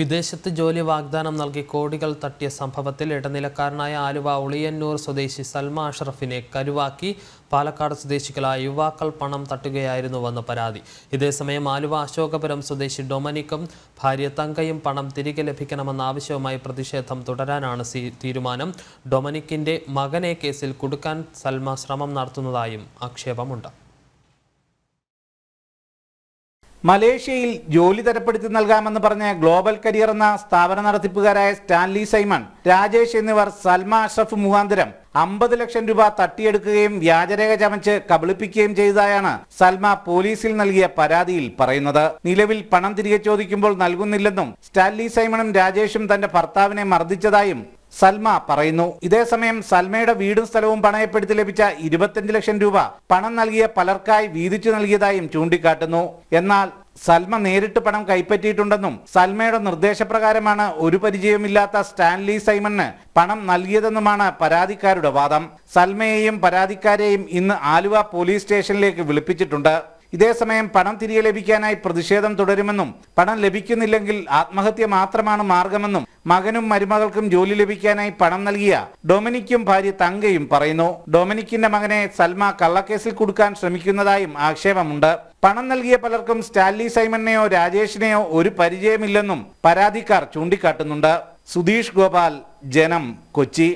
വിദേശത്ത് ജോലി വാഗ്ദാനം നൽകി കോടികൾ തട്ടിയ സംഭവത്തിൽ ഇടനിലക്കാരനായ ആലുവ ഉളിയന്നൂർ സ്വദേശി സൽമ അഷ്റഫിനെ കരുവാക്കി പാലക്കാട് സ്വദേശികളായ യുവാക്കൾ പണം തട്ടുകയായിരുന്നുവെന്ന പരാതി ഇതേസമയം ആലുവ അശോകപുരം സ്വദേശി ഡൊമനിക്കും ഭാര്യ തങ്കയും പണം തിരികെ ലഭിക്കണമെന്ന ആവശ്യവുമായി പ്രതിഷേധം തുടരാനാണ് തീരുമാനം ഡൊമനിക്കിന്റെ മകനെ കേസിൽ കുടുക്കാൻ സൽമ ശ്രമം നടത്തുന്നതായും ആക്ഷേപമുണ്ട് മലേഷ്യയിൽ ജോലി തരപ്പെടുത്തി നൽകാമെന്ന് പറഞ്ഞ ഗ്ലോബൽ കരിയർ എന്ന സ്ഥാപന നടത്തിപ്പുകാരായ സ്റ്റാൻലി സൈമൺ രാജേഷ് എന്നിവർ സൽമ അഷ്റഫ് മുഖാന്തരം അമ്പത് ലക്ഷം രൂപ തട്ടിയെടുക്കുകയും വ്യാജരേഖ ചമച്ച് കബളിപ്പിക്കുകയും ചെയ്തതായാണ് സൽമ പോലീസിൽ നൽകിയ പരാതിയിൽ പറയുന്നത് നിലവിൽ പണം തിരികെ ചോദിക്കുമ്പോൾ നൽകുന്നില്ലെന്നും സ്റ്റാൻലി സൈമണും രാജേഷും തന്റെ ഭർത്താവിനെ മർദ്ദിച്ചതായും സൽമ പറയുന്നു ഇതേസമയം സൽമയുടെ വീടും സ്ഥലവും പണയപ്പെടുത്തി ലഭിച്ച ഇരുപത്തിയഞ്ച് ലക്ഷം രൂപ പണം നൽകിയ പലർക്കായി വീതിച്ചു നൽകിയതായും ചൂണ്ടിക്കാട്ടുന്നു എന്നാൽ സൽമ നേരിട്ട് പണം കൈപ്പറ്റിയിട്ടുണ്ടെന്നും സൽമയുടെ നിർദ്ദേശപ്രകാരമാണ് ഒരു പരിചയമില്ലാത്ത സ്റ്റാൻലി സൈമണ് പണം നൽകിയതെന്നുമാണ് പരാതിക്കാരുടെ വാദം സൽമയെയും പരാതിക്കാരെയും ഇന്ന് ആലുവ പോലീസ് സ്റ്റേഷനിലേക്ക് വിളിപ്പിച്ചിട്ടുണ്ട് ഇതേസമയം പണം തിരികെ ലഭിക്കാനായി പ്രതിഷേധം തുടരുമെന്നും പണം ലഭിക്കുന്നില്ലെങ്കിൽ ആത്മഹത്യ മാത്രമാണ് മാർഗമെന്നും മകനും മരുമകൾക്കും ജോലി ലഭിക്കാനായി പണം നൽകിയ ഡൊമിനിക്കും ഭാര്യ തങ്കയും പറയുന്നു ഡൊമിനിക്കിന്റെ മകനെ സൽമ കള്ളക്കേസിൽ കൊടുക്കാൻ ശ്രമിക്കുന്നതായും ആക്ഷേപമുണ്ട് പണം നൽകിയ പലർക്കും സ്റ്റാൻലി സൈമനെയോ രാജേഷിനെയോ ഒരു പരിചയമില്ലെന്നും പരാതിക്കാർ ചൂണ്ടിക്കാട്ടുന്നുണ്ട് സുധീഷ് ഗോപാൽ ജനം കൊച്ചി